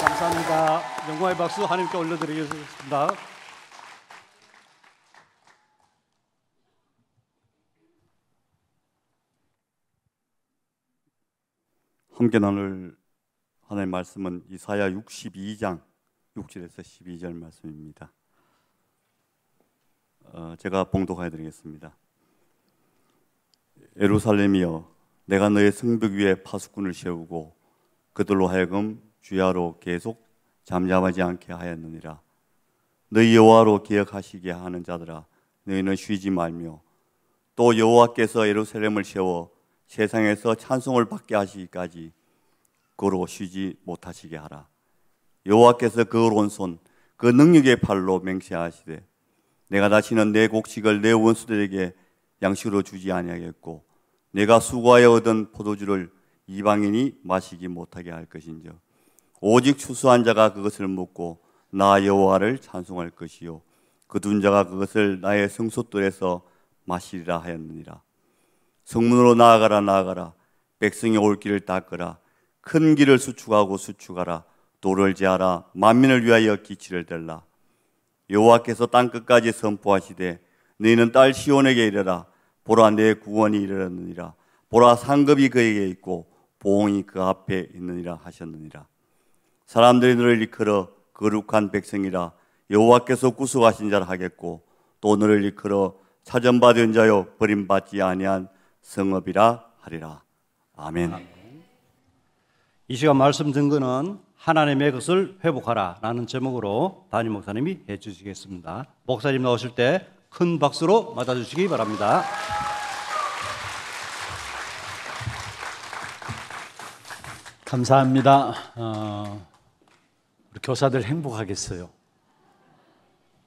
감사합니다. 영광의 박수 하나님께 올려드리겠습니다. 함께 나눌 하나님 말씀은 이사야 62장 6절에서 12절 말씀입니다. 어, 제가 봉독해 드리겠습니다. 예루살렘이여 내가 너의 성벽 위에 파수꾼을 세우고 그들로 하여금 주야로 계속 잠잠하지 않게 하였느니라. 너희 여호와로 기억하시게 하는 자들아 너희는 쉬지 말며 또 여호와께서 예루살렘을 세워 세상에서 찬송을 받게 하시기까지 그로 쉬지 못하시게 하라. 여호와께서 그 오른손 그 능력의 팔로 맹세하시되 내가 다시는 내 곡식을 내 원수들에게 양식으로 주지 아니하겠고 내가 수고하여 얻은 포도주를 이방인이 마시기 못하게 할 것인즉 오직 추수한 자가 그것을 묻고나 여호와를 찬송할 것이요 그 둔 자가 그것을 나의 성소들에서 마시리라 하였느니라 성문으로 나아가라 나아가라 백성이 올 길을 닦으라 큰 길을 수축하고 수축하라 도를 제하라 만민을 위하여 기치를 들라 여호와께서 땅 끝까지 선포하시되 너희는 딸 시온에게 이르라 보라 내 구원이 이르렀느니라 보라 상급이 그에게 있고 보응이 그 앞에 있느니라 하셨느니라 사람들이 너를 이끌어 거룩한 백성이라 여호와께서 구속하신 자를 하겠고 또 너를 이끌어 사전받은 자여 버림받지 아니한 성읍이라 하리라. 아멘. 이 시간 말씀 증거는 하나님의 것을 회복하라 라는 제목으로 담임 목사님이 해주시겠습니다. 목사님 나오실 때 큰 박수로 맞아주시기 바랍니다. 감사합니다. 어... 교사들 행복하겠어요.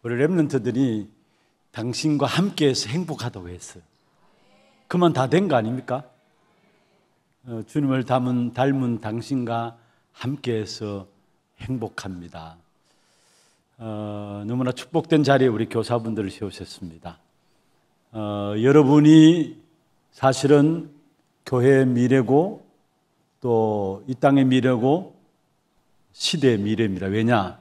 우리 랩런트들이 당신과 함께해서 행복하다고 했어요. 그만 다 된 거 아닙니까? 어, 주님을 닮은, 닮은 당신과 함께해서 행복합니다. 어, 너무나 축복된 자리에 우리 교사분들을 세우셨습니다. 어, 여러분이 사실은 교회의 미래고 또 이 땅의 미래고 시대의 미래입니다. 왜냐?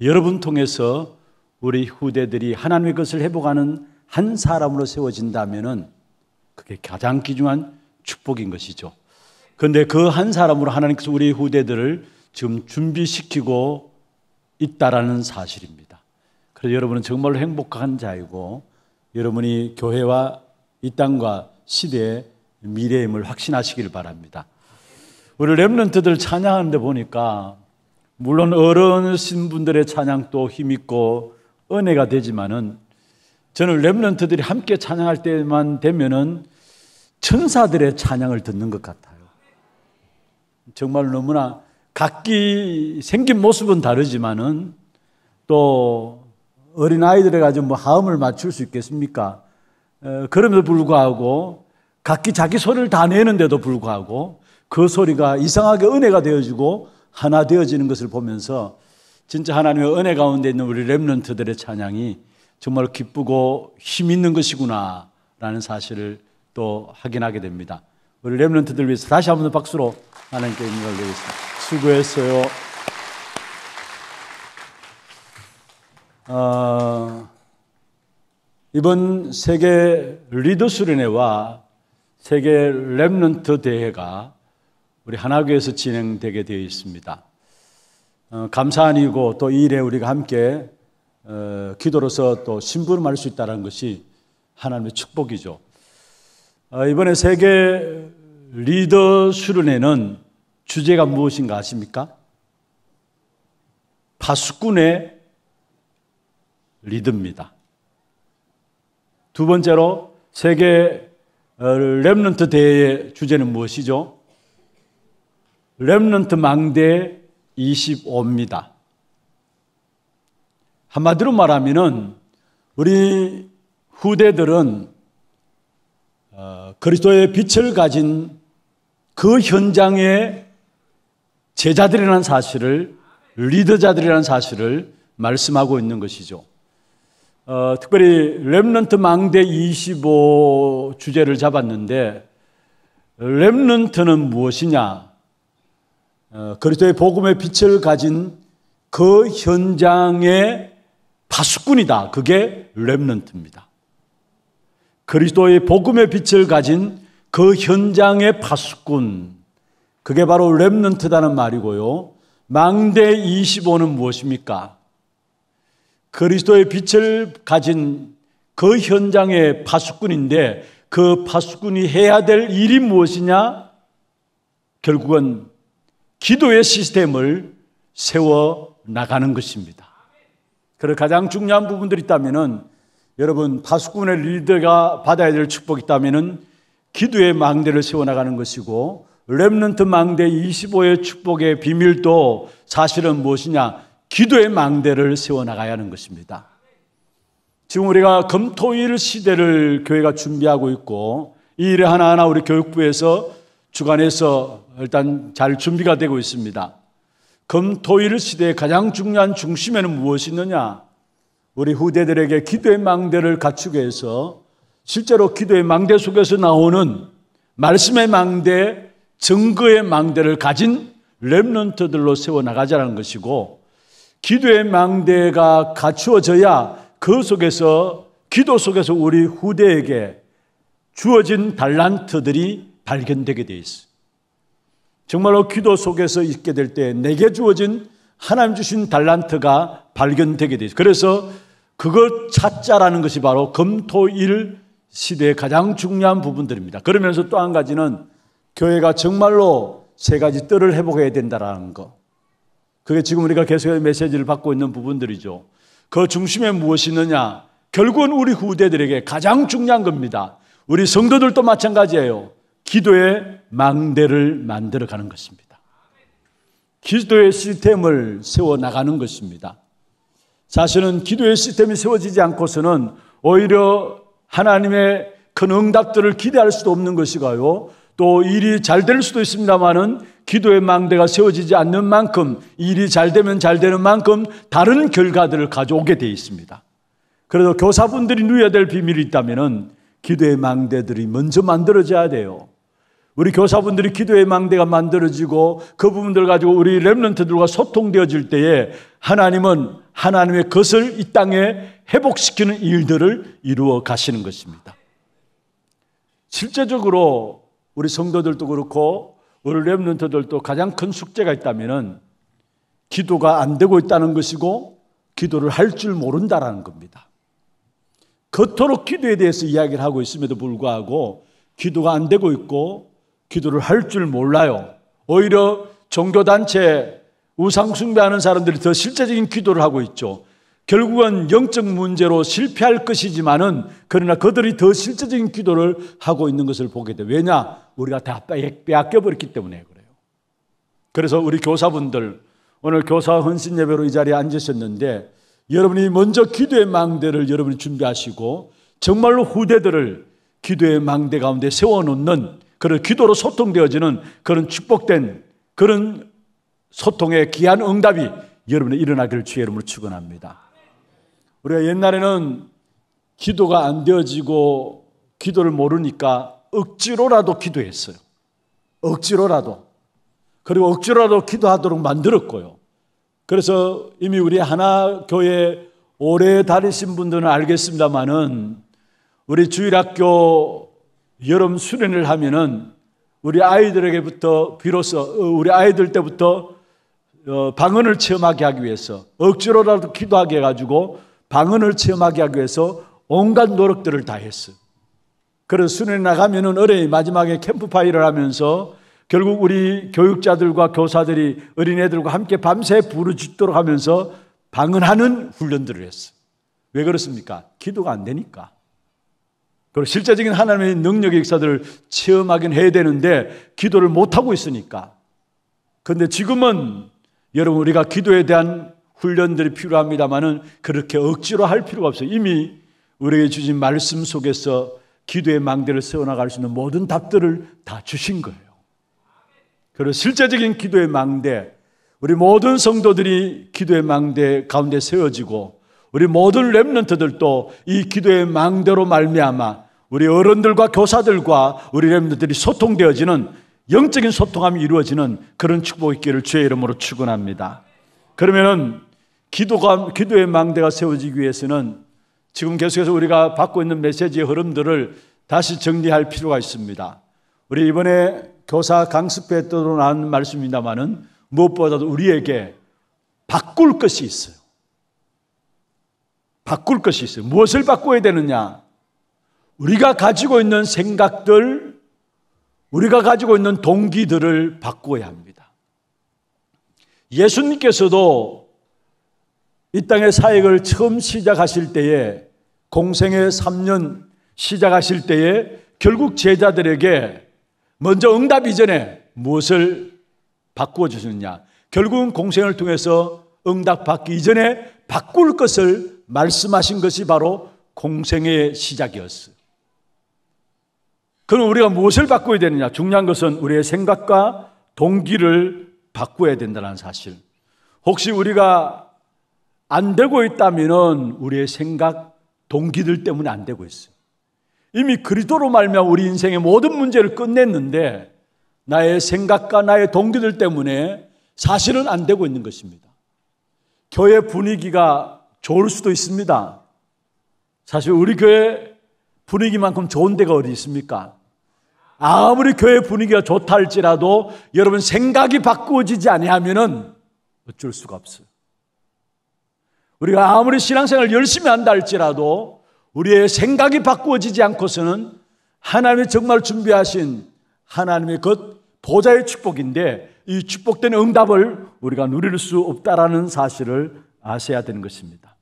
여러분 통해서 우리 후대들이 하나님의 것을 회복하는 한 사람으로 세워진다면 그게 가장 귀중한 축복인 것이죠. 그런데 그 한 사람으로 하나님께서 우리 후대들을 지금 준비시키고 있다라는 사실입니다. 그래서 여러분은 정말로 행복한 자이고 여러분이 교회와 이 땅과 시대의 미래임을 확신하시길 바랍니다. 우리 렘런트들 찬양하는데 보니까 물론 어른신 분들의 찬양도 힘있고 은혜가 되지만은 저는 렘런트들이 함께 찬양할 때만 되면은 천사들의 찬양을 듣는 것 같아요. 정말 너무나 각기 생긴 모습은 다르지만은 또 어린 아이들에 가지고 뭐 하음을 맞출 수 있겠습니까? 어, 그럼에도 불구하고 각기 자기 소리를 다 내는데도 불구하고 그 소리가 이상하게 은혜가 되어지고 하나 되어지는 것을 보면서 진짜 하나님의 은혜 가운데 있는 우리 렘런트들의 찬양이 정말 기쁘고 힘 있는 것이구나라는 사실을 또 확인하게 됩니다. 우리 렘런트들 위해서 다시 한번 박수로 하나님께 인가를 드리겠습니다. 수고했어요. 어, 이번 세계 리더 수련회와 세계 렘런트 대회가 우리 하나교에서 진행되게 되어 있습니다. 어, 감사한 이고 또이일 우리가 함께 어, 기도로서 또 신부름할 수 있다는 것이 하나님의 축복이죠. 어, 이번에 세계 리더 수련회는 주제가 무엇인가 아십니까? 파수꾼의 리드입니다. 두 번째로 세계 어, 렘런트 대회의 주제는 무엇이죠? 렘런트 망대 25입니다. 한마디로 말하면은 우리 후대들은 어, 그리스도의 빛을 가진 그 현장의 제자들이라는 사실을 리더자들이라는 사실을 말씀하고 있는 것이죠. 어, 특별히 렘런트 망대 25 주제를 잡았는데 렘런트는 무엇이냐? 어, 그리스도의 복음의 빛을 가진 그 현장의 파수꾼이다. 그게 렘넌트입니다 그리스도의 복음의 빛을 가진 그 현장의 파수꾼. 그게 바로 랩런트다는 말이고요. 망대 25는 무엇입니까? 그리스도의 빛을 가진 그 현장의 파수꾼인데 그 파수꾼이 해야 될 일이 무엇이냐? 결국은 기도의 시스템을 세워 나가는 것입니다. 그래서 가장 중요한 부분들이 있다면은 여러분 파수꾼의 리더가 받아야 될 축복이 있다면은 기도의 망대를 세워 나가는 것이고 렘넌트 망대 25의 축복의 비밀도 사실은 무엇이냐? 기도의 망대를 세워 나가야 하는 것입니다. 지금 우리가 검토일 시대를 교회가 준비하고 있고 이 일을 하나하나 우리 교육부에서 주간에서 일단 잘 준비가 되고 있습니다. 금, 토, 일 시대의 가장 중요한 중심에는 무엇이 있느냐? 우리 후대들에게 기도의 망대를 갖추게 해서 실제로 기도의 망대 속에서 나오는 말씀의 망대, 증거의 망대를 가진 렘넌트들로 세워나가자는 것이고 기도의 망대가 갖추어져야 그 속에서 기도 속에서 우리 후대에게 주어진 달란트들이 발견되게 돼 있어. 정말로 기도 속에서 있게 될 때 내게 주어진 하나님 주신 달란트가 발견되게 돼 있어. 그래서 그걸 찾자라는 것이 바로 검토일 시대의 가장 중요한 부분들입니다. 그러면서 또 한 가지는 교회가 정말로 세 가지 뜰을 회복해야 된다라는 거. 그게 지금 우리가 계속해서 메시지를 받고 있는 부분들이죠. 그 중심에 무엇이 있느냐? 결국은 우리 후대들에게 가장 중요한 겁니다. 우리 성도들도 마찬가지예요. 기도의 망대를 만들어 가는 것입니다. 기도의 시스템을 세워 나가는 것입니다. 사실은 기도의 시스템이 세워지지 않고서는 오히려 하나님의 큰 응답들을 기대할 수도 없는 것이고요. 또 일이 잘 될 수도 있습니다만은 기도의 망대가 세워지지 않는 만큼 일이 잘 되면 잘 되는 만큼 다른 결과들을 가져오게 되어 있습니다. 그래서 교사분들이 누려야 될 비밀이 있다면은 기도의 망대들이 먼저 만들어져야 돼요. 우리 교사분들이 기도의 망대가 만들어지고 그 부분들 가지고 우리 랩런트들과 소통되어질 때에 하나님은 하나님의 것을 이 땅에 회복시키는 일들을 이루어 가시는 것입니다. 실제적으로 우리 성도들도 그렇고 우리 랩런트들도 가장 큰 숙제가 있다면 기도가 안 되고 있다는 것이고 기도를 할 줄 모른다라는 겁니다. 겉으로 기도에 대해서 이야기를 하고 있음에도 불구하고 기도가 안 되고 있고 기도를 할 줄 몰라요. 오히려 종교단체 우상숭배하는 사람들이 더 실제적인 기도를 하고 있죠. 결국은 영적 문제로 실패할 것이지만은 그러나 그들이 더 실제적인 기도를 하고 있는 것을 보게 돼. 왜냐? 우리가 다 빼앗겨 버렸기 때문에 그래요. 그래서 우리 교사분들 오늘 교사 헌신 예배로 이 자리에 앉으셨는데 여러분이 먼저 기도의 망대를 여러분이 준비하시고 정말로 후대들을 기도의 망대 가운데 세워 놓는 그런 기도로 소통되어지는 그런 축복된 그런 소통의 귀한 응답이 여러분의 일어나기를 주의 이름으로 축원합니다. 우리가 옛날에는 기도가 안 되어지고 기도를 모르니까 억지로라도 기도했어요. 억지로라도. 그리고 억지로라도 기도하도록 만들었고요. 그래서 이미 우리 하나 교회 오래 다니신 분들은 알겠습니다만은 우리 주일학교 여름 수련을 하면은 우리 아이들에게부터 비로소 어, 우리 아이들 때부터 어, 방언을 체험하게 하기 위해서 억지로라도 기도하게 해가지고 방언을 체험하게 하기 위해서 온갖 노력들을 다 했어. 그래서 수련에 나가면은 어린이 마지막에 캠프파이를 하면서 결국 우리 교육자들과 교사들이 어린애들과 함께 밤새 부르짖도록 하면서 방언하는 훈련들을 했어. 왜 그렇습니까? 기도가 안 되니까. 그리고 실제적인 하나님의 능력의 역사들을 체험하긴 해야 되는데 기도를 못하고 있으니까. 근데 지금은 여러분 우리가 기도에 대한 훈련들이 필요합니다만은 그렇게 억지로 할 필요가 없어요. 이미 우리에게 주신 말씀 속에서 기도의 망대를 세워나갈 수 있는 모든 답들을 다 주신 거예요. 그리고 실제적인 기도의 망대, 우리 모든 성도들이 기도의 망대 가운데 세워지고 우리 모든 랩런트들도 이 기도의 망대로 말미암아 우리 어른들과 교사들과 우리 렘들이 소통되어지는 영적인 소통함이 이루어지는 그런 축복의 기를 주의 이름으로 축원합니다. 그러면은 기도가 기도의 망대가 세워지기 위해서는 지금 계속해서 우리가 받고 있는 메시지의 흐름들을 다시 정리할 필요가 있습니다. 우리 이번에 교사 강습회 때도 나온 말씀입니다만은 무엇보다도 우리에게 바꿀 것이 있어요. 바꿀 것이 있어요. 무엇을 바꿔야 되느냐? 우리가 가지고 있는 생각들, 우리가 가지고 있는 동기들을 바꾸어야 합니다. 예수님께서도 이 땅의 사역을 처음 시작하실 때에 공생의 3년 시작하실 때에 결국 제자들에게 먼저 응답 이전에 무엇을 바꾸어 주셨느냐. 결국은 공생을 통해서 응답받기 이전에 바꿀 것을 말씀하신 것이 바로 공생의 시작이었어요. 그럼 우리가 무엇을 바꿔야 되느냐? 중요한 것은 우리의 생각과 동기를 바꿔야 된다는 사실. 혹시 우리가 안 되고 있다면 우리의 생각, 동기들 때문에 안 되고 있어요. 이미 그리스도로 말면 우리 인생의 모든 문제를 끝냈는데 나의 생각과 나의 동기들 때문에 사실은 안 되고 있는 것입니다. 교회 분위기가 좋을 수도 있습니다. 사실 우리 교회 분위기만큼 좋은 데가 어디 있습니까? 아무리 교회 분위기가 좋다 할지라도 여러분 생각이 바꾸어지지 아니하면은 어쩔 수가 없어요. 우리가 아무리 신앙생활 열심히 한다 할지라도 우리의 생각이 바꾸어지지 않고서는 하나님이 정말 준비하신 하나님의 그 보좌의 축복인데 이 축복된 응답을 우리가 누릴 수 없다라는 사실을 아셔야 되는 것입니다.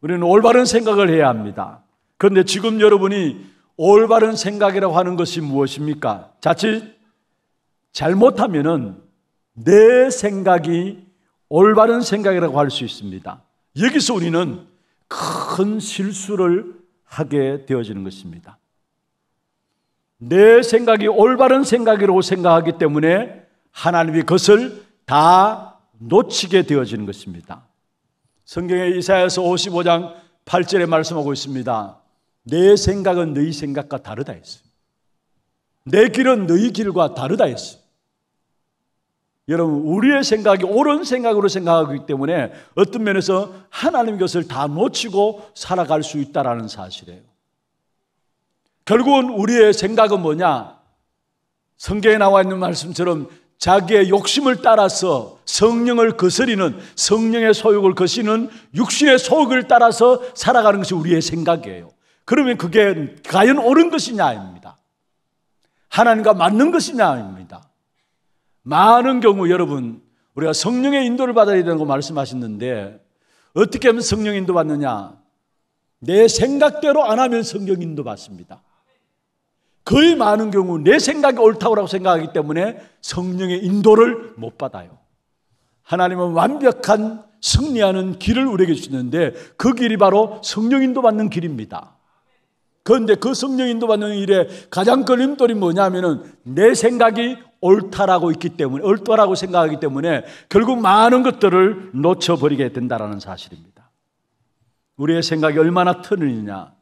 우리는 올바른 생각을 해야 합니다. 그런데 지금 여러분이 올바른 생각이라고 하는 것이 무엇입니까? 자칫 잘못하면은 내 생각이 올바른 생각이라고 할 수 있습니다. 여기서 우리는 큰 실수를 하게 되어지는 것입니다. 내 생각이 올바른 생각이라고 생각하기 때문에 하나님이 그것을 다 놓치게 되어지는 것입니다. 성경의 이사야서 55장 8절에 말씀하고 있습니다. 내 생각은 너희 생각과 다르다 했어요. 내 길은 너희 길과 다르다 했어요. 여러분, 우리의 생각이 옳은 생각으로 생각하기 때문에 어떤 면에서 하나님 것을 다 놓치고 살아갈 수 있다라는 사실이에요. 결국은 우리의 생각은 뭐냐? 성경에 나와 있는 말씀처럼 자기의 욕심을 따라서 성령을 거스리는 성령의 소욕을 거시는 육신의 소욕을 따라서 살아가는 것이 우리의 생각이에요. 그러면 그게 과연 옳은 것이냐입니다. 하나님과 맞는 것이냐입니다. 많은 경우 여러분, 우리가 성령의 인도를 받아야 된다고 말씀하셨는데, 어떻게 하면 성령 인도 받느냐? 내 생각대로 안 하면 성령 인도 받습니다. 거의 많은 경우 내 생각이 옳다고 생각하기 때문에 성령의 인도를 못 받아요. 하나님은 완벽한 승리하는 길을 우리에게 주는데 그 길이 바로 성령 인도 받는 길입니다. 그런데 그 성령 인도받는 일에 가장 걸림돌이 뭐냐면은 내 생각이 옳다라고 있기 때문에 옳다라고 생각하기 때문에 결국 많은 것들을 놓쳐버리게 된다라는 사실입니다. 우리의 생각이 얼마나 틀리냐.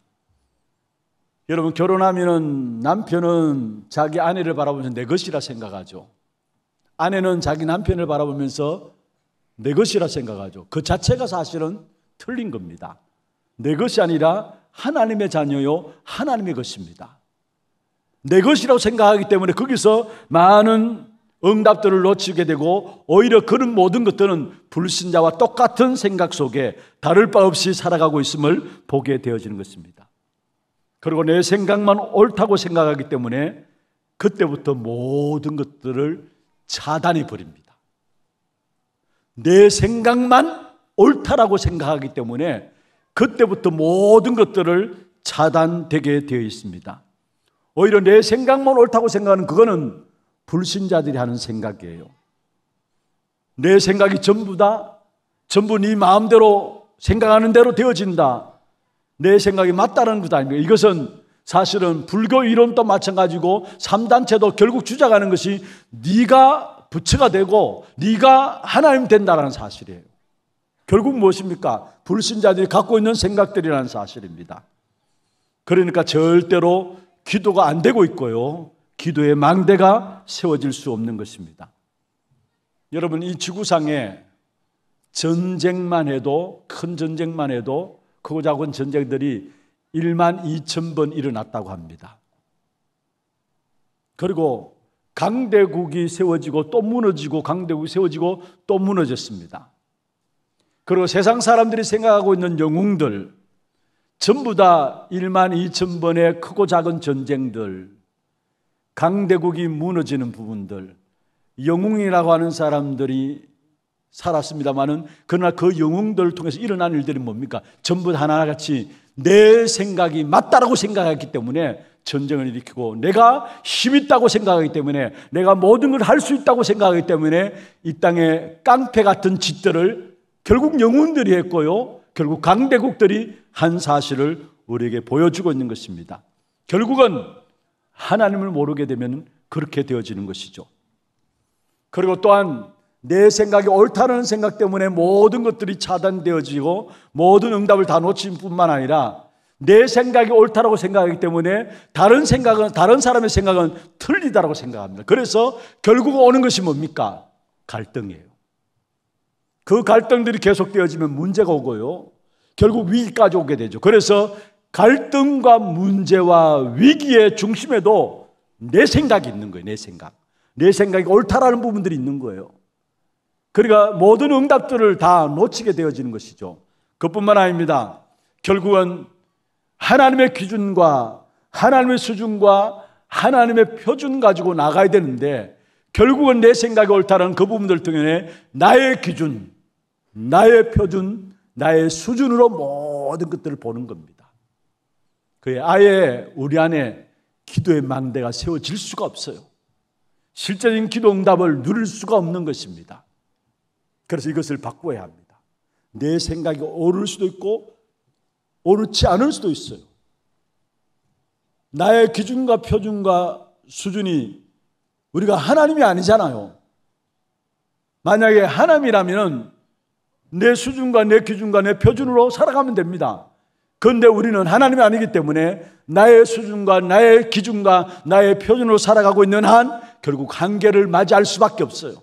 여러분 결혼하면은 남편은 자기 아내를 바라보면서 내 것이라 생각하죠. 아내는 자기 남편을 바라보면서 내 것이라 생각하죠. 그 자체가 사실은 틀린 겁니다. 내 것이 아니라 하나님의 자녀요, 하나님의 것입니다. 내 것이라고 생각하기 때문에 거기서 많은 응답들을 놓치게 되고 오히려 그런 모든 것들은 불신자와 똑같은 생각 속에 다를 바 없이 살아가고 있음을 보게 되어지는 것입니다. 그리고 내 생각만 옳다고 생각하기 때문에 그때부터 모든 것들을 차단해 버립니다. 내 생각만 옳다라고 생각하기 때문에 그때부터 모든 것들을 차단되게 되어 있습니다. 오히려 내 생각만 옳다고 생각하는 그거는 불신자들이 하는 생각이에요. 내 생각이 전부다. 전부 네 마음대로 생각하는 대로 되어진다. 내 생각이 맞다는 것 아닙니까? 이것은 사실은 불교 이론도 마찬가지고 삼단체도 결국 주장하는 것이 네가 부처가 되고 네가 하나님 된다라는 사실이에요. 결국 무엇입니까? 불신자들이 갖고 있는 생각들이라는 사실입니다. 그러니까 절대로 기도가 안 되고 있고요. 기도의 망대가 세워질 수 없는 것입니다. 여러분, 이 지구상에 전쟁만 해도, 큰 전쟁만 해도, 크고 작은 전쟁들이 1만 2천 번 일어났다고 합니다. 그리고 강대국이 세워지고 또 무너지고 강대국이 세워지고 또 무너졌습니다. 그리고 세상 사람들이 생각하고 있는 영웅들, 전부 다 1만 2천 번의 크고 작은 전쟁들, 강대국이 무너지는 부분들, 영웅이라고 하는 사람들이 살았습니다만은 그러나 그 영웅들을 통해서 일어난 일들이 뭡니까? 전부 다 하나같이 내 생각이 맞다라고 생각했기 때문에 전쟁을 일으키고 내가 힘 있다고 생각하기 때문에 내가 모든 걸 할 수 있다고 생각하기 때문에 이땅에 깡패 같은 짓들을 결국 영혼들이 했고요. 결국 강대국들이 한 사실을 우리에게 보여주고 있는 것입니다. 결국은 하나님을 모르게 되면 그렇게 되어지는 것이죠. 그리고 또한 내 생각이 옳다는 생각 때문에 모든 것들이 차단되어지고 모든 응답을 다 놓친 뿐만 아니라 내 생각이 옳다라고 생각하기 때문에 다른 생각은 다른 사람의 생각은 틀리다라고 생각합니다. 그래서 결국 오는 것이 뭡니까? 갈등이에요. 그 갈등들이 계속되어지면 문제가 오고요. 결국 위기까지 오게 되죠. 그래서 갈등과 문제와 위기의 중심에도 내 생각이 있는 거예요. 내 생각. 내 생각이 옳다라는 부분들이 있는 거예요. 그러니까 모든 응답들을 다 놓치게 되어지는 것이죠. 그뿐만 아닙니다. 결국은 하나님의 기준과 하나님의 수준과 하나님의 표준 가지고 나가야 되는데 결국은 내 생각이 옳다는 그 부분들 등에 나의 기준, 나의 표준, 나의 수준으로 모든 것들을 보는 겁니다. 그의 아예 우리 안에 기도의 망대가 세워질 수가 없어요. 실제적인 기도 응답을 누릴 수가 없는 것입니다. 그래서 이것을 바꿔야 합니다. 내 생각이 오를 수도 있고 옳지 않을 수도 있어요. 나의 기준과 표준과 수준이 우리가 하나님이 아니잖아요. 만약에 하나님이라면 내 수준과 내 기준과 내 표준으로 살아가면 됩니다. 그런데 우리는 하나님이 아니기 때문에 나의 수준과 나의 기준과 나의 표준으로 살아가고 있는 한 결국 한계를 맞이할 수밖에 없어요.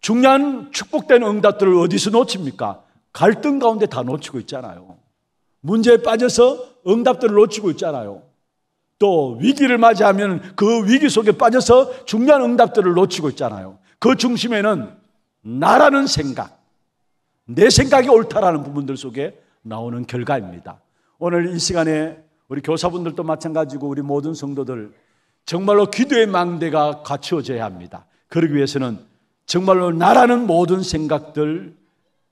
중요한 축복된 응답들을 어디서 놓칩니까? 갈등 가운데 다 놓치고 있잖아요. 문제에 빠져서 응답들을 놓치고 있잖아요. 또 위기를 맞이하면 그 위기 속에 빠져서 중요한 응답들을 놓치고 있잖아요. 그 중심에는 나라는 생각, 내 생각이 옳다라는 부분들 속에 나오는 결과입니다. 오늘 이 시간에 우리 교사분들도 마찬가지고 우리 모든 성도들 정말로 기도의 망대가 갖추어져야 합니다. 그러기 위해서는 정말로 나라는 모든 생각들,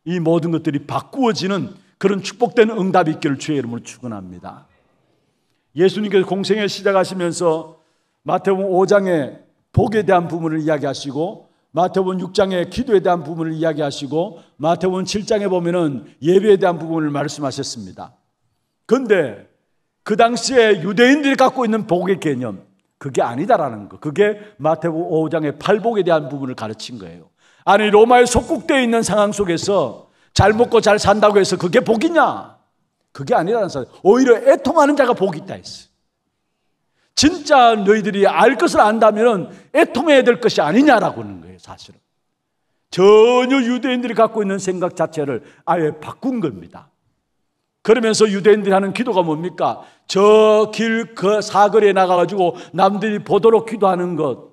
이 모든 것들이 바꾸어지는 그런 축복된 응답이 있기를 주의 이름으로 축원합니다. 예수님께서 공생에 시작하시면서 마태복음 5장에 복에 대한 부분을 이야기하시고 마태복음 6장에 기도에 대한 부분을 이야기하시고 마태복음 7장에 보면은 예배에 대한 부분을 말씀하셨습니다. 근데 그 당시에 유대인들이 갖고 있는 복의 개념 그게 아니다라는 거. 그게 마태복음 5장의 팔복에 대한 부분을 가르친 거예요. 아니 로마에 속국되어 있는 상황 속에서 잘 먹고 잘 산다고 해서 그게 복이냐? 그게 아니라는 사실. 오히려 애통하는 자가 복이 있다 했어요. 진짜 너희들이 알 것을 안다면 애통해야 될 것이 아니냐라고 하는 거예요, 사실은. 전혀 유대인들이 갖고 있는 생각 자체를 아예 바꾼 겁니다. 그러면서 유대인들이 하는 기도가 뭡니까? 저 길 그 사거리에 나가가지고 남들이 보도록 기도하는 것,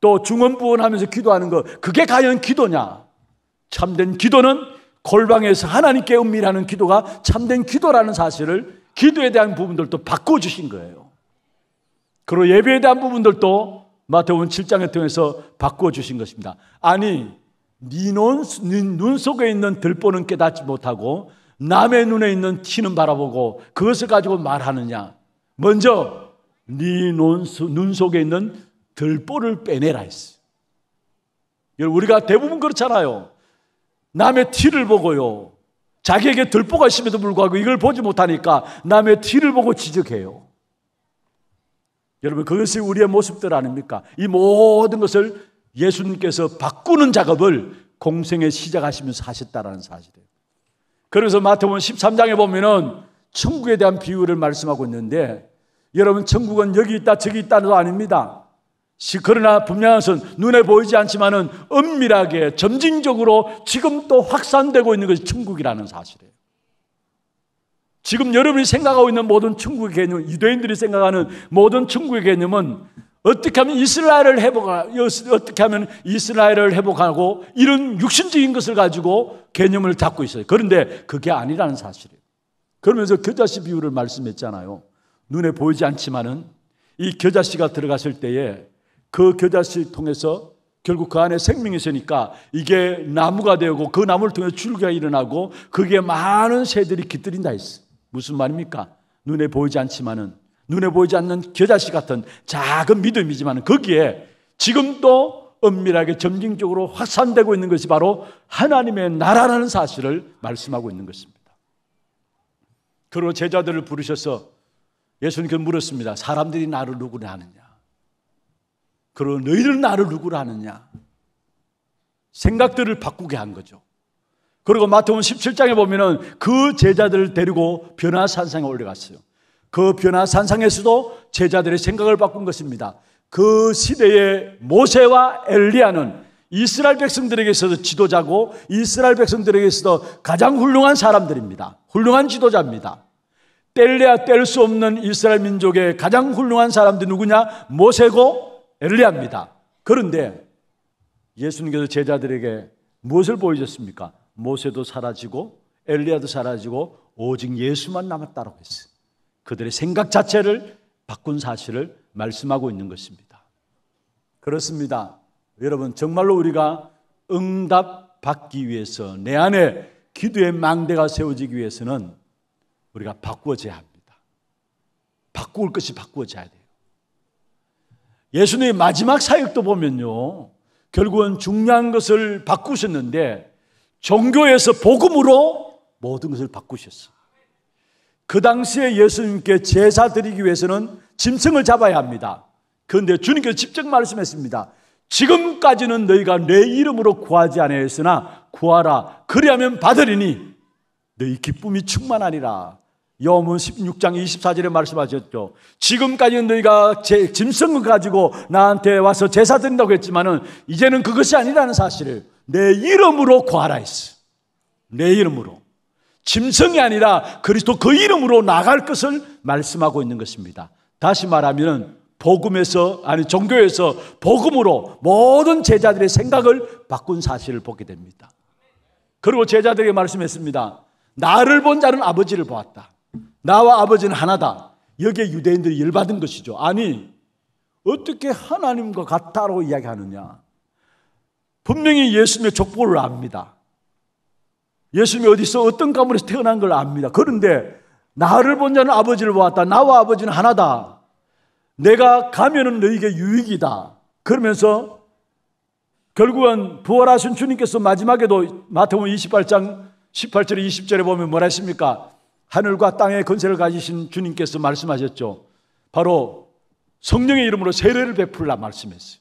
또 중언부언 하면서 기도하는 것, 그게 과연 기도냐? 참된 기도는 골방에서 하나님께 은밀하는 기도가 참된 기도라는 사실을 기도에 대한 부분들도 바꿔주신 거예요. 그리고 예배에 대한 부분들도 마태복음 7장에 통해서 바꾸어 주신 것입니다. 아니, 네눈 네 속에 있는 들보는 깨닫지 못하고 남의 눈에 있는 티는 바라보고 그것을 가지고 말하느냐. 먼저 네 눈 속에 있는 들보를 빼내라 했어요. 우리가 대부분 그렇잖아요. 남의 티를 보고요. 자기에게 들보가 있음에도 불구하고 이걸 보지 못하니까 남의 티를 보고 지적해요. 여러분 그것이 우리의 모습들 아닙니까? 이 모든 것을 예수님께서 바꾸는 작업을 공생에 시작하시면서 하셨다라는 사실이에요. 그래서 마태복 13장에 보면은 천국에 대한 비유를 말씀하고 있는데 여러분 천국은 여기 있다 저기 있다도 아닙니다. 그러나 분명한 것은 눈에 보이지 않지만은 은밀하게 점진적으로 지금 또 확산되고 있는 것이 천국이라는 사실이에요. 지금 여러분이 생각하고 있는 모든 천국의 개념, 유대인들이 생각하는 모든 천국의 개념은 어떻게 하면 이스라엘을 회복하고 어떻게 하면 이스라엘을 회복하고 이런 육신적인 것을 가지고 개념을 잡고 있어요. 그런데 그게 아니라는 사실이에요. 그러면서 겨자씨 비유를 말씀했잖아요. 눈에 보이지 않지만은 이 겨자씨가 들어갔을 때에 그 겨자씨 를 통해서 결국 그 안에 생명이 있으니까 이게 나무가 되고 그 나무를 통해 줄기가 일어나고 그게 많은 새들이 깃들인다 했어. 무슨 말입니까? 눈에 보이지 않지만은 눈에 보이지 않는 겨자씨 같은 작은 믿음이지만 거기에 지금도 엄밀하게 점진적으로 확산되고 있는 것이 바로 하나님의 나라라는 사실을 말씀하고 있는 것입니다. 그리고 제자들을 부르셔서 예수님께서 물었습니다. 사람들이 나를 누구라 하느냐? 그리고 너희들 나를 누구라 하느냐? 생각들을 바꾸게 한 거죠. 그리고 마태복음 17장에 보면은 그 제자들을 데리고 변화산상에 올라갔어요. 그 변화산상에서도 제자들의 생각을 바꾼 것입니다. 그 시대의 모세와 엘리야는 이스라엘 백성들에게 있어서 지도자고 이스라엘 백성들에게 있어서 가장 훌륭한 사람들입니다. 훌륭한 지도자입니다. 뗄래야 뗄 수 없는 이스라엘 민족의 가장 훌륭한 사람들이 누구냐? 모세고 엘리야입니다. 그런데 예수님께서 제자들에게 무엇을 보여줬습니까? 모세도 사라지고 엘리야도 사라지고 오직 예수만 남았다고 했어요. 그들의 생각 자체를 바꾼 사실을 말씀하고 있는 것입니다. 그렇습니다. 여러분 정말로 우리가 응답 받기 위해서 내 안에 기도의 망대가 세워지기 위해서는 우리가 바꾸어져야 합니다. 바꾸 것이 바꾸어져야 돼요. 예수님의 마지막 사역도 보면요. 결국은 중요한 것을 바꾸셨는데 종교에서 복음으로 모든 것을 바꾸셨어. 그 당시에 예수님께 제사 드리기 위해서는 짐승을 잡아야 합니다. 그런데 주님께서 직접 말씀했습니다. 지금까지는 너희가 내 이름으로 구하지 아니으나 구하라. 그리하면 받으리니 너희 기쁨이 충만하리라. 여문 16장 24절에 말씀하셨죠. 지금까지는 너희가 제, 짐승을 가지고 나한테 와서 제사 드린다고 했지만은 이제는 그것이 아니라는 사실을 내 이름으로 구하라 했어. 내 이름으로. 짐승이 아니라 그리스도 그 이름으로 나갈 것을 말씀하고 있는 것입니다. 다시 말하면 복음에서 아니 종교에서 복음으로 모든 제자들의 생각을 바꾼 사실을 보게 됩니다. 그리고 제자들에게 말씀했습니다. 나를 본 자는 아버지를 보았다. 나와 아버지는 하나다. 여기에 유대인들이 열받은 것이죠. 아니, 어떻게 하나님과 같다라고 이야기하느냐. 분명히 예수님의 족보를 압니다. 예수님이 어디서 어떤 가문에서 태어난 걸 압니다. 그런데 나를 본 자는 아버지를 보았다. 나와 아버지는 하나다. 내가 가면은 너에게 유익이다. 그러면서 결국은 부활하신 주님께서 마지막에도 마태복음 28장 18절에 20절에 보면 뭐라 했습니까? 하늘과 땅의 권세를 가지신 주님께서 말씀하셨죠. 바로 성령의 이름으로 세례를 베풀라 말씀했어요.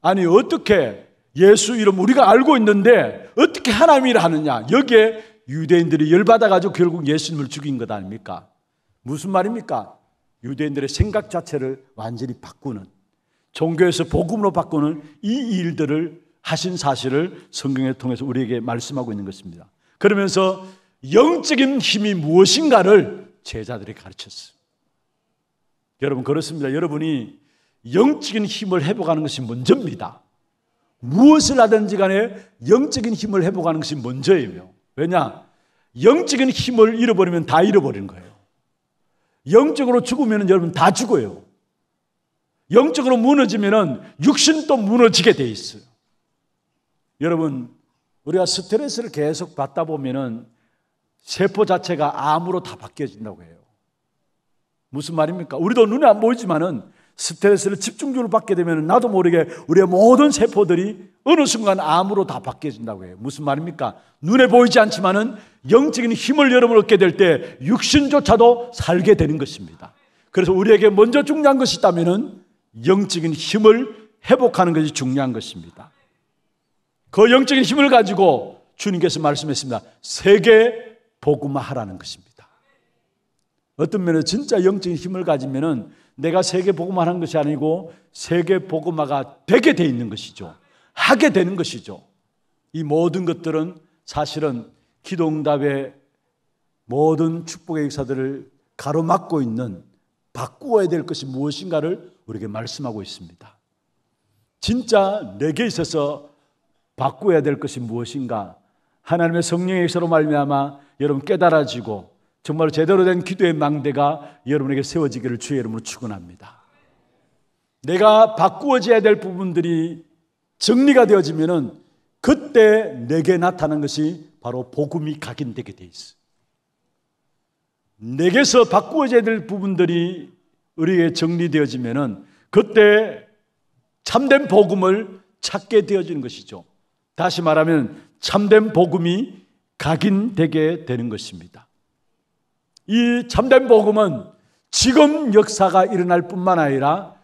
아니 어떻게 예수 이름 우리가 알고 있는데 어떻게 하나님이라 하느냐. 여기에 유대인들이 열받아가지고 결국 예수님을 죽인 것 아닙니까? 무슨 말입니까? 유대인들의 생각 자체를 완전히 바꾸는 종교에서 복음으로 바꾸는 이 일들을 하신 사실을 성경에 통해서 우리에게 말씀하고 있는 것입니다. 그러면서 영적인 힘이 무엇인가를 제자들이 가르쳤어요. 여러분 그렇습니다. 여러분이 영적인 힘을 회복하는 것이 먼저입니다. 무엇을 하든지 간에 영적인 힘을 회복하는 것이 먼저예요. 왜냐? 영적인 힘을 잃어버리면 다 잃어버리는 거예요. 영적으로 죽으면 여러분 다 죽어요. 영적으로 무너지면 육신도 무너지게 돼 있어요. 여러분, 우리가 스트레스를 계속 받다 보면은 세포 자체가 암으로 다 바뀌어진다고 해요. 무슨 말입니까? 우리도 눈에 안 보이지만은 스트레스를 집중적으로 받게 되면 나도 모르게 우리의 모든 세포들이 어느 순간 암으로 다 바뀌어진다고 해요. 무슨 말입니까? 눈에 보이지 않지만은 영적인 힘을 여러분 얻게 될 때 육신조차도 살게 되는 것입니다. 그래서 우리에게 먼저 중요한 것이 있다면은 영적인 힘을 회복하는 것이 중요한 것입니다. 그 영적인 힘을 가지고 주님께서 말씀했습니다. 세계 복음화하라는 것입니다. 어떤 면에 진짜 영적인 힘을 가지면은 내가 세계 복음화를 한 것이 아니고 세계 복음화가 되게 돼 있는 것이죠. 하게 되는 것이죠. 이 모든 것들은 사실은 기도응답의 모든 축복의 역사들을 가로막고 있는 바꾸어야 될 것이 무엇인가를 우리에게 말씀하고 있습니다. 진짜 내게 있어서 바꾸어야 될 것이 무엇인가? 하나님의 성령의 역사로 말미암아 여러분 깨달아지고 정말 제대로 된 기도의 망대가 여러분에게 세워지기를 주의 이름으로 축원합니다. 내가 바꾸어져야 될 부분들이 정리가 되어지면은 그때 내게 나타난 것이 바로 복음이 각인되게 돼 있어. 내게서 바꾸어져야 될 부분들이 우리에게 정리되어지면은 그때 참된 복음을 찾게 되어지는 것이죠. 다시 말하면 참된 복음이 각인되게 되는 것입니다. 이 참된 복음은 지금 역사가 일어날 뿐만 아니라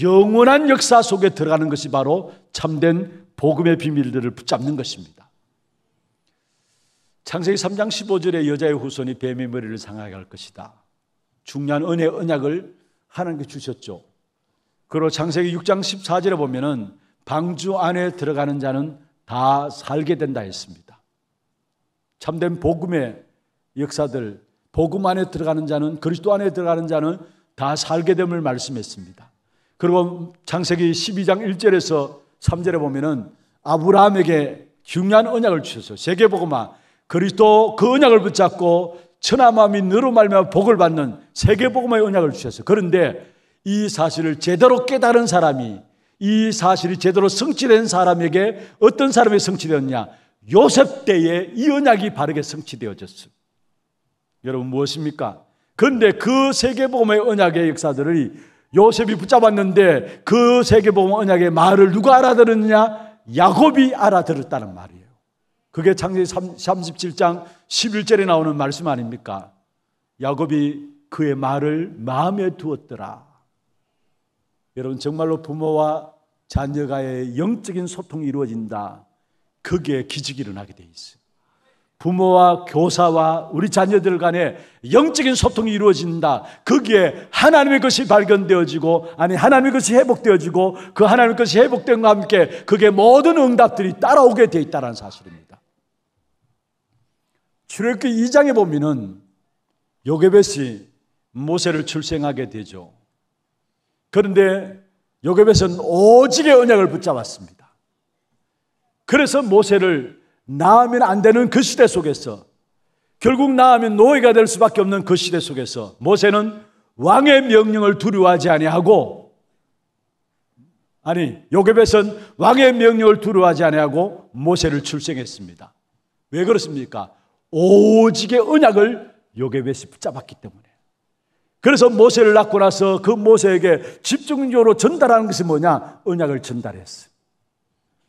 영원한 역사 속에 들어가는 것이 바로 참된 복음의 비밀들을 붙잡는 것입니다. 창세기 3장 15절에 여자의 후손이 뱀의 머리를 상하게 할 것이다. 중요한 은혜 언약을 하나님께 주셨죠. 그리고 창세기 6장 14절에 보면은 방주 안에 들어가는 자는 다 살게 된다 했습니다. 참된 복음의 역사들, 복음 안에 들어가는 자는 그리스도 안에 들어가는 자는 다 살게 됨을 말씀했습니다. 그리고 창세기 12장 1절에서 3절에 보면은 아브라함에게 중요한 언약을 주셔서 세계복음화 그리스도 그 언약을 붙잡고 천하마음이 너로 말미 복을 받는 세계복음화의 언약을 주셔서 그런데 이 사실을 제대로 깨달은 사람이 이 사실이 제대로 성취된 사람에게 어떤 사람이 성취되었냐 요셉 때에 이 언약이 바르게 성취되어졌습니다. 여러분 무엇입니까? 그런데 그 세계복음의 언약의 역사들을 요셉이 붙잡았는데 그 세계복음 언약의 말을 누가 알아들었느냐? 야곱이 알아들었다는 말이에요. 그게 창세기 37장 11절에 나오는 말씀 아닙니까? 야곱이 그의 말을 마음에 두었더라. 여러분 정말로 부모와 자녀가의 영적인 소통이 이루어진다. 거기에 기적이 일어나게 돼 있어요. 부모와 교사와 우리 자녀들 간에 영적인 소통이 이루어진다. 거기에 하나님의 것이 발견되어지고, 아니, 하나님의 것이 회복되어지고, 그 하나님의 것이 회복된과 함께 그게 모든 응답들이 따라오게 돼 있다는 사실입니다. 출애굽기 2장에 보면은 요게벳이 모세를 출생하게 되죠. 그런데 요게벳은 오직의 언약을 붙잡았습니다. 그래서 모세를 낳으면 안 되는 그 시대 속에서 결국 낳으면 노예가 될 수밖에 없는 그 시대 속에서 모세는 왕의 명령을 두려워하지 아니하고 아니 요괴벳은 왕의 명령을 두려워하지 아니하고 모세를 출생했습니다. 왜 그렇습니까? 오직의 언약을 요괴벳이 붙잡았기 때문에. 그래서 모세를 낳고 나서 그 모세에게 집중적으로 전달하는 것이 뭐냐? 언약을 전달했어요.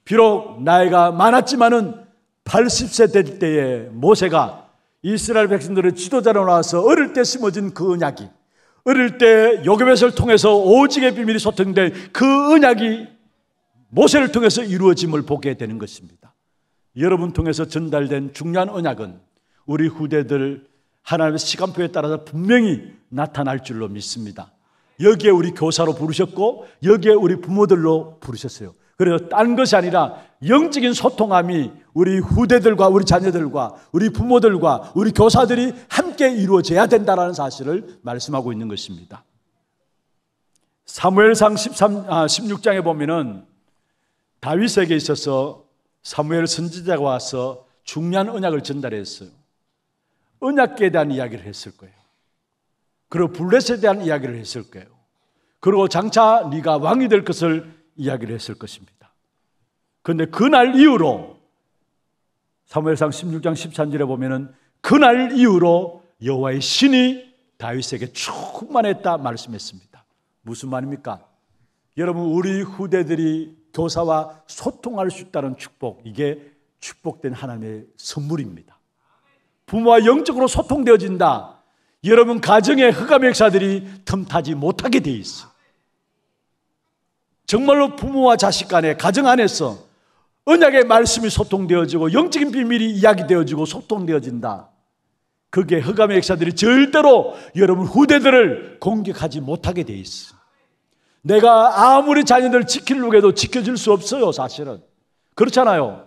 비록 나이가 많았지만은 80세 될 때에 모세가 이스라엘 백성들의 지도자로 나와서 어릴 때 심어진 그은약이 어릴 때 요괴벳을 통해서 오직의 비밀이 소통된 그은약이 모세를 통해서 이루어짐을 보게 되는 것입니다. 여러분 통해서 전달된 중요한 언약은 우리 후대들 하나님의 시간표에 따라서 분명히 나타날 줄로 믿습니다. 여기에 우리 교사로 부르셨고 여기에 우리 부모들로 부르셨어요. 그래서 딴 것이 아니라 영적인 소통함이 우리 후대들과 우리 자녀들과 우리 부모들과 우리 교사들이 함께 이루어져야 된다라는 사실을 말씀하고 있는 것입니다. 사무엘상 13, 아, 16장에 보면은 다윗에게 있어서 사무엘 선지자가 와서 중요한 언약을 전달했어요. 언약계에 대한 이야기를 했을 거예요. 그리고 블레셋에 대한 이야기를 했을 거예요. 그리고 장차 네가 왕이 될 것을 이야기를 했을 것입니다. 그런데 그날 이후로 사무엘상 16장 13절에 보면은 그날 이후로 여호와의 신이 다윗에게 충만했다 말씀했습니다. 무슨 말입니까? 여러분 우리 후대들이 교사와 소통할 수 있다는 축복 이게 축복된 하나님의 선물입니다. 부모와 영적으로 소통되어진다. 여러분 가정의 흑암 역사들이 틈타지 못하게 돼 있어. 정말로 부모와 자식 간에 가정 안에서 언약의 말씀이 소통되어지고 영적인 비밀이 이야기되어지고 소통되어진다. 그게 흑암의 역사들이 절대로 여러분 후대들을 공격하지 못하게 돼 있어. 내가 아무리 자녀들 지키려고 해도 지켜줄 수 없어요, 사실은. 그렇잖아요.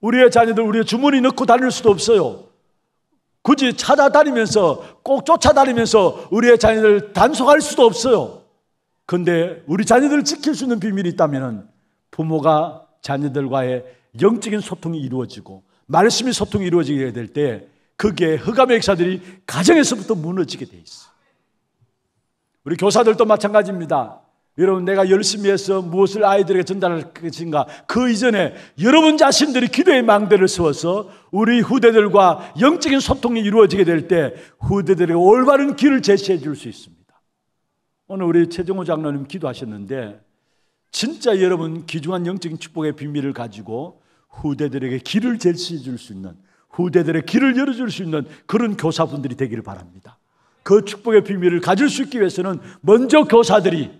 우리의 자녀들 우리의 주머니 넣고 다닐 수도 없어요. 굳이 찾아다니면서 꼭 쫓아다니면서 우리의 자녀들 단속할 수도 없어요. 근데 우리 자녀들을 지킬 수 있는 비밀이 있다면 부모가 자녀들과의 영적인 소통이 이루어지고 말씀의 소통이 이루어지게 될 때 그게 흑암의 역사들이 가정에서부터 무너지게 돼 있어. 우리 교사들도 마찬가지입니다. 여러분 내가 열심히 해서 무엇을 아이들에게 전달할 것인가 그 이전에 여러분 자신들이 기도의 망대를 세워서 우리 후대들과 영적인 소통이 이루어지게 될 때 후대들에게 올바른 길을 제시해 줄 수 있습니다. 오늘 우리 최정호 장로님 기도하셨는데 진짜 여러분 귀중한 영적인 축복의 비밀을 가지고 후대들에게 길을 제시해 줄 수 있는 후대들의 길을 열어줄 수 있는 그런 교사분들이 되기를 바랍니다. 그 축복의 비밀을 가질 수 있기 위해서는 먼저 교사들이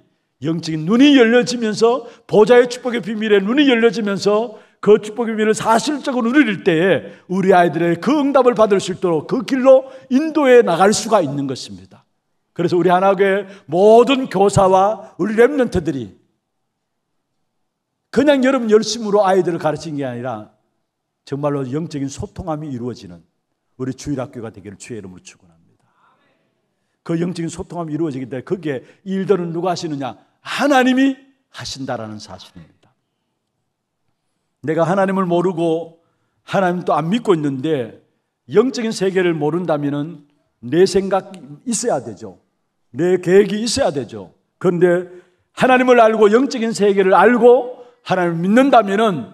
영적인 눈이 열려지면서 보좌의 축복의 비밀에 눈이 열려지면서 그 축복의 비밀을 사실적으로 누릴 때에 우리 아이들의 그 응답을 받을 수 있도록 그 길로 인도해 나갈 수가 있는 것입니다. 그래서 우리 하나교회 모든 교사와 우리 랩런트들이 그냥 여러분 열심으로 아이들을 가르친 게 아니라 정말로 영적인 소통함이 이루어지는 우리 주일학교가 되기를 주의 이름으로 축원합니다. 그 영적인 소통함이 이루어지기 때문에 그게 일들은 누가 하시느냐? 하나님이 하신다라는 사실입니다. 내가 하나님을 모르고 하나님도 안 믿고 있는데 영적인 세계를 모른다면내 생각이 있어야 되죠. 내 계획이 있어야 되죠. 그런데 하나님을 알고 영적인 세계를 알고 하나님을 믿는다면은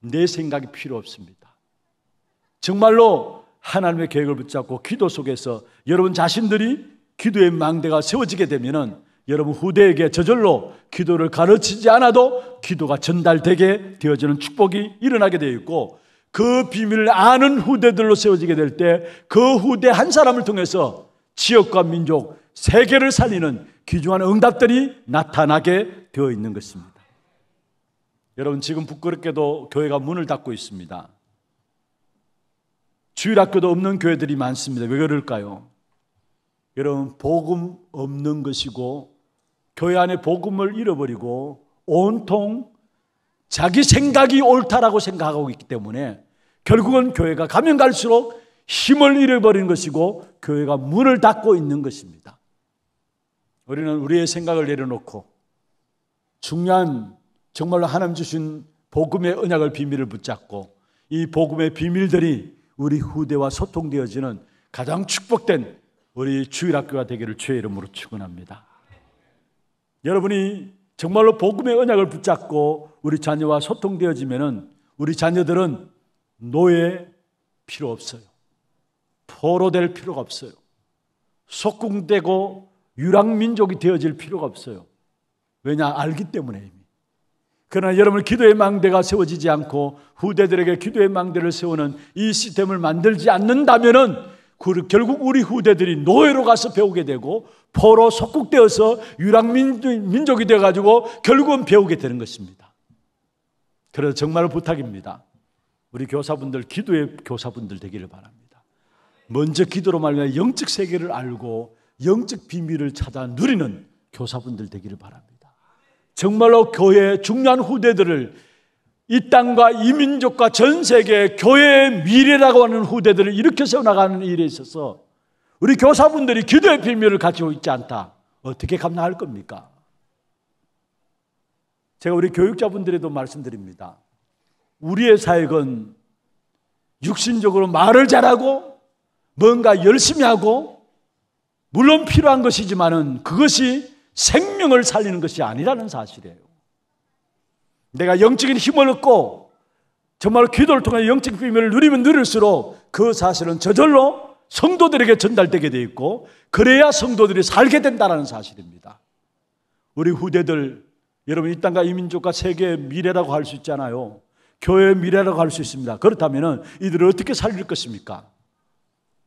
내 생각이 필요 없습니다. 정말로 하나님의 계획을 붙잡고 기도 속에서 여러분 자신들이 기도의 망대가 세워지게 되면은 여러분 후대에게 저절로 기도를 가르치지 않아도 기도가 전달되게 되어지는 축복이 일어나게 되어 있고 그 비밀을 아는 후대들로 세워지게 될 때 그 후대 한 사람을 통해서 지역과 민족 세계를 살리는 귀중한 응답들이 나타나게 되어 있는 것입니다. 여러분 지금 부끄럽게도 교회가 문을 닫고 있습니다. 주일 학교도 없는 교회들이 많습니다. 왜 그럴까요? 여러분 복음 없는 것이고 교회 안에 복음을 잃어버리고 온통 자기 생각이 옳다라고 생각하고 있기 때문에 결국은 교회가 가면 갈수록 힘을 잃어버리 것이고 교회가 문을 닫고 있는 것입니다. 우리는 우리의 생각을 내려놓고 중요한 정말로 하나님 주신 복음의 언약을 비밀을 붙잡고 이 복음의 비밀들이 우리 후대와 소통되어지는 가장 축복된 우리 주일학교가 되기를 주의 이름으로 축원합니다. 여러분이 정말로 복음의 언약을 붙잡고 우리 자녀와 소통되어지면은 우리 자녀들은 노예 필요 없어요. 포로 될 필요가 없어요. 속궁되고 유랑민족이 되어질 필요가 없어요. 왜냐? 알기 때문에 이미. 그러나 여러분 기도의 망대가 세워지지 않고 후대들에게 기도의 망대를 세우는 이 시스템을 만들지 않는다면 그 결국 우리 후대들이 노예로 가서 배우게 되고 포로 속국되어서 유랑민족이 돼가지고 결국은 배우게 되는 것입니다. 그래서 정말 부탁입니다. 우리 교사분들 기도의 교사분들 되기를 바랍니다. 먼저 기도로 말하면 영적 세계를 알고 영적 비밀을 찾아 누리는 교사분들 되기를 바랍니다. 정말로 교회의 중요한 후대들을 이 땅과 이 민족과 전 세계 교회의 미래라고 하는 후대들을 일으켜 세워나가는 일에 있어서 우리 교사분들이 기도의 비밀을 가지고 있지 않다. 어떻게 감당할 겁니까? 제가 우리 교육자분들에도 말씀드립니다. 우리의 사역은 육신적으로 말을 잘하고 뭔가 열심히 하고 물론 필요한 것이지만은 그것이 생명을 살리는 것이 아니라는 사실이에요. 내가 영적인 힘을 얻고 정말 기도를 통해 영적 비밀을 누리면 누릴수록 그 사실은 저절로 성도들에게 전달되게 돼 있고 그래야 성도들이 살게 된다는 사실입니다. 우리 후대들 여러분 이 땅과 이 민족과 세계의 미래라고 할 수 있잖아요. 교회의 미래라고 할 수 있습니다. 그렇다면 이들을 어떻게 살릴 것입니까?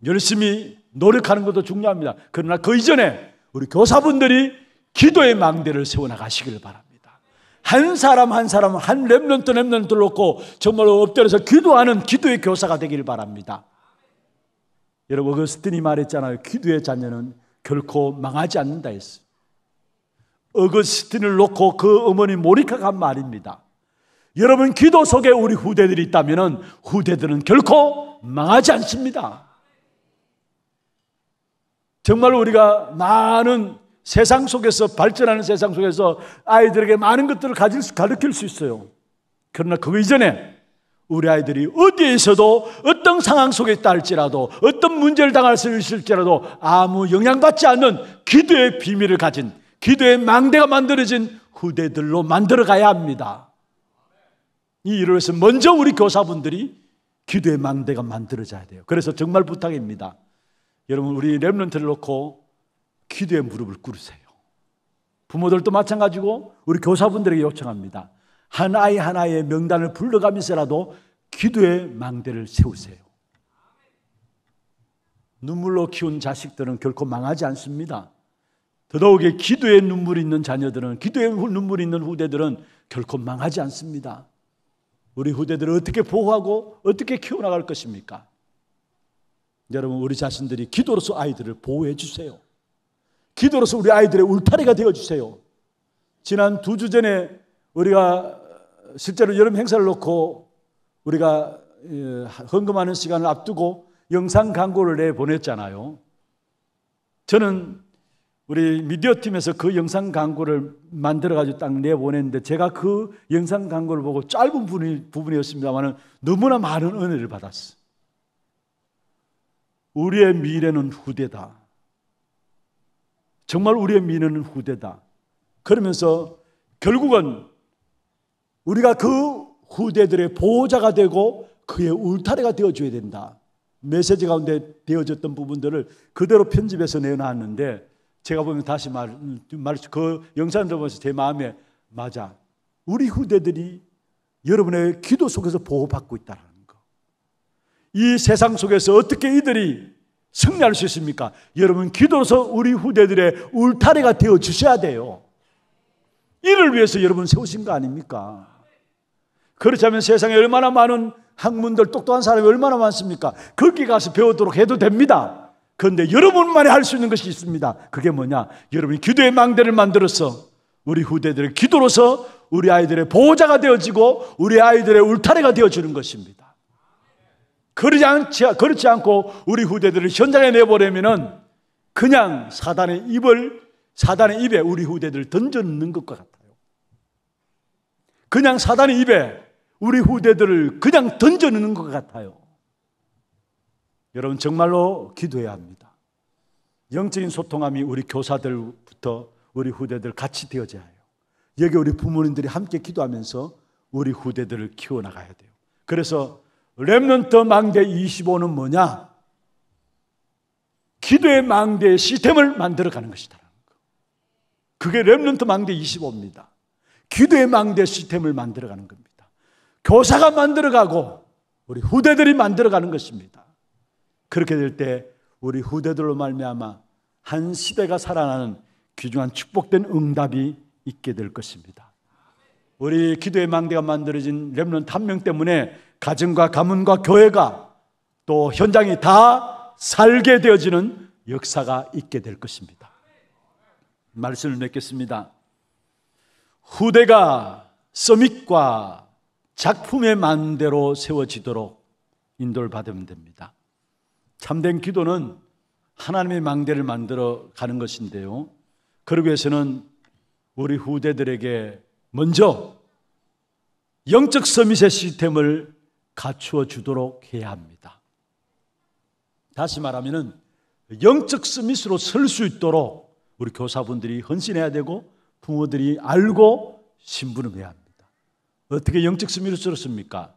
열심히 노력하는 것도 중요합니다. 그러나 그 이전에 우리 교사분들이 기도의 망대를 세워나가시기를 바랍니다. 한 사람 한 사람 한 랩런트 랩런트 놓고 정말 엎드려서 기도하는 기도의 교사가 되길 바랍니다. 여러분 어거스틴이 말했잖아요. 기도의 자녀는 결코 망하지 않는다 했어요. 어거스틴을 놓고 그 어머니 모니카가 말입니다. 여러분 기도 속에 우리 후대들이 있다면 후대들은 결코 망하지 않습니다. 정말로 우리가 많은 세상 속에서 발전하는 세상 속에서 아이들에게 많은 것들을 가질 수, 가르칠 수 있어요. 그러나 그 이전에 우리 아이들이 어디에서도 어떤 상황 속에 있다 할지라도 어떤 문제를 당할 수 있을지라도 아무 영향받지 않는 기도의 비밀을 가진 기도의 망대가 만들어진 후대들로 만들어 가야 합니다. 이 일을 위해서 먼저 우리 교사분들이 기도의 망대가 만들어져야 돼요. 그래서 정말 부탁입니다. 여러분 우리 렘런트를 놓고 기도의 무릎을 꿇으세요. 부모들도 마찬가지고 우리 교사분들에게 요청합니다. 한 아이 하나의 명단을 불러가면서라도 기도의 망대를 세우세요. 눈물로 키운 자식들은 결코 망하지 않습니다. 더더욱이 기도의 눈물이 있는 자녀들은, 기도의 눈물이 있는 후대들은 결코 망하지 않습니다. 우리 후대들을 어떻게 보호하고 어떻게 키워나갈 것입니까? 여러분 우리 자신들이 기도로서 아이들을 보호해 주세요. 기도로서 우리 아이들의 울타리가 되어 주세요. 지난 두 주 전에 우리가 실제로 여름 행사를 놓고 우리가 예, 헌금하는 시간을 앞두고 영상 광고를 내 보냈잖아요. 저는 우리 미디어 팀에서 그 영상 광고를 만들어 가지고 딱 내보냈는데 제가 그 영상 광고를 보고 짧은 부분이, 었습니다만 너무나 많은 은혜를 받았어요. 우리의 미래는 후대다. 정말 우리의 미래는 후대다. 그러면서 결국은 우리가 그 후대들의 보호자가 되고 그의 울타리가 되어줘야 된다. 메시지 가운데 되어졌던 부분들을 그대로 편집해서 내놨는데 제가 보면 다시 말, 말, 그 영상을 보면서 제 마음에 맞아. 우리 후대들이 여러분의 기도 속에서 보호받고 있다. 이 세상 속에서 어떻게 이들이 승리할 수 있습니까? 여러분 기도로서 우리 후대들의 울타리가 되어 주셔야 돼요. 이를 위해서 여러분 세우신 거 아닙니까? 그렇다면 세상에 얼마나 많은 학문들 똑똑한 사람이 얼마나 많습니까? 거기 가서 배우도록 해도 됩니다. 그런데 여러분만이 할 수 있는 것이 있습니다. 그게 뭐냐? 여러분이 기도의 망대를 만들어서 우리 후대들의 기도로서 우리 아이들의 보호자가 되어지고 우리 아이들의 울타리가 되어주는 것입니다. 그러지, 않지, 그렇지 않고 우리 후대들을 현장에 내보내면은 그냥 사단의 입을, 사단의 입에 우리 후대들을 던져넣는 것과 같아요. 그냥 사단의 입에 우리 후대들을 그냥 던져넣는 것 같아요. 여러분, 정말로 기도해야 합니다. 영적인 소통함이 우리 교사들부터 우리 후대들 같이 되어져야 해요. 여기 우리 부모님들이 함께 기도하면서 우리 후대들을 키워나가야 돼요. 그래서 랩런트 망대 25는 뭐냐? 기도의 망대 시스템을 만들어가는 것이다. 그게 랩런트 망대 25입니다. 기도의 망대 시스템을 만들어가는 겁니다. 교사가 만들어가고 우리 후대들이 만들어가는 것입니다. 그렇게 될 때 우리 후대들로 말미암아 한 시대가 살아나는 귀중한 축복된 응답이 있게 될 것입니다. 우리 기도의 망대가 만들어진 렘넌트 한 명 때문에 가정과 가문과 교회가 또 현장이 다 살게 되어지는 역사가 있게 될 것입니다. 말씀을 맺겠습니다. 후대가 서밋과 작품의 만대로 세워지도록 인도를 받으면 됩니다. 참된 기도는 하나님의 망대를 만들어 가는 것인데요. 그러기 위해서는 우리 후대들에게 먼저 영적 서밋의 시스템을 갖추어 주도록 해야 합니다. 다시 말하면 영적 스미스로 설 수 있도록 우리 교사분들이 헌신해야 되고 부모들이 알고 신부해야 합니다. 어떻게 영적 스미스로 씁니까?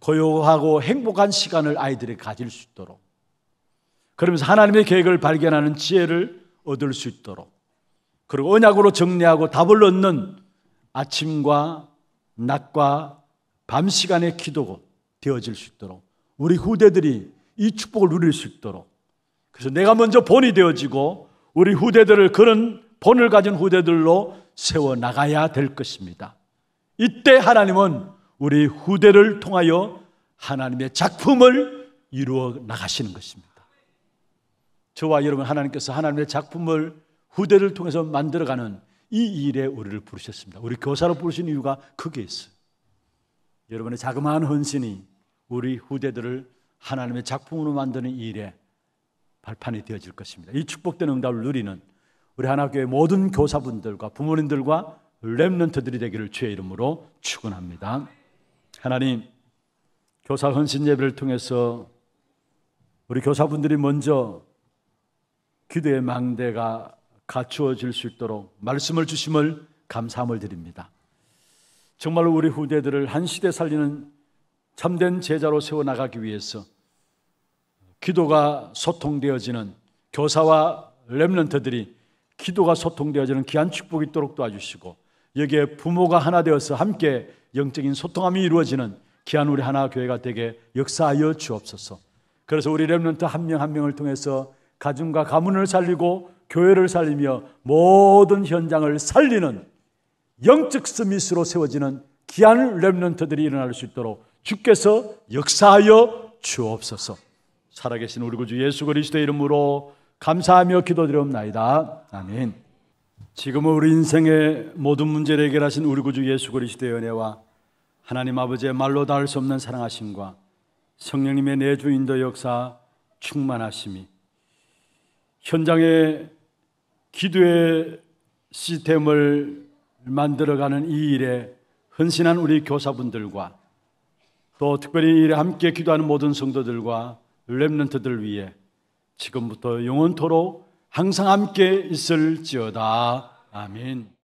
고요하고 행복한 시간을 아이들이 가질 수 있도록 그러면서 하나님의 계획을 발견하는 지혜를 얻을 수 있도록 그리고 언약으로 정리하고 답을 얻는 아침과 낮과 밤 시간의 기도가 되어질 수 있도록 우리 후대들이 이 축복을 누릴 수 있도록 그래서 내가 먼저 본이 되어지고 우리 후대들을 그런 본을 가진 후대들로 세워 나가야 될 것입니다. 이때 하나님은 우리 후대를 통하여 하나님의 작품을 이루어 나가시는 것입니다. 저와 여러분 하나님께서 하나님의 작품을 후대를 통해서 만들어가는 이 일에 우리를 부르셨습니다. 우리 교사로 부르신 이유가 그게 있어요. 여러분의 자그마한 헌신이 우리 후대들을 하나님의 작품으로 만드는 일에 발판이 되어질 것입니다. 이 축복된 응답을 누리는 우리 하나교회 모든 교사분들과 부모님들과 렘넌트들이 되기를 주의 이름으로 축원합니다. 하나님 교사 헌신 예배를 통해서 우리 교사분들이 먼저 기도의 망대가 갖추어질 수 있도록 말씀을 주심을 감사함을 드립니다. 정말로 우리 후대들을 한 시대 살리는 참된 제자로 세워나가기 위해서 기도가 소통되어지는 교사와 렘런트들이 기도가 소통되어지는 귀한 축복이 있도록 도와주시고 여기에 부모가 하나 되어서 함께 영적인 소통함이 이루어지는 귀한 우리 하나 교회가 되게 역사하여 주옵소서. 그래서 우리 렘런트 한 명 한 명을 통해서 가정과 가문을 살리고 교회를 살리며 모든 현장을 살리는 영적 스미스로 세워지는 귀한 랩런트들이 일어날 수 있도록 주께서 역사하여 주옵소서. 살아계신 우리 구주 예수 그리스도 이름으로 감사하며 기도드리옵나이다. 아멘. 지금은 우리 인생의 모든 문제를 해결하신 우리 구주 예수 그리스도의 은혜와 하나님 아버지의 말로 닿을 수 없는 사랑하심과 성령님의 내주 인도 역사 충만하심이 현장의 기도의 시스템을 만들어가는 이 일에 헌신한 우리 교사분들과 또 특별히 이 일에 함께 기도하는 모든 성도들과 렘넌트들 위해 지금부터 영원토록 항상 함께 있을지어다. 아멘.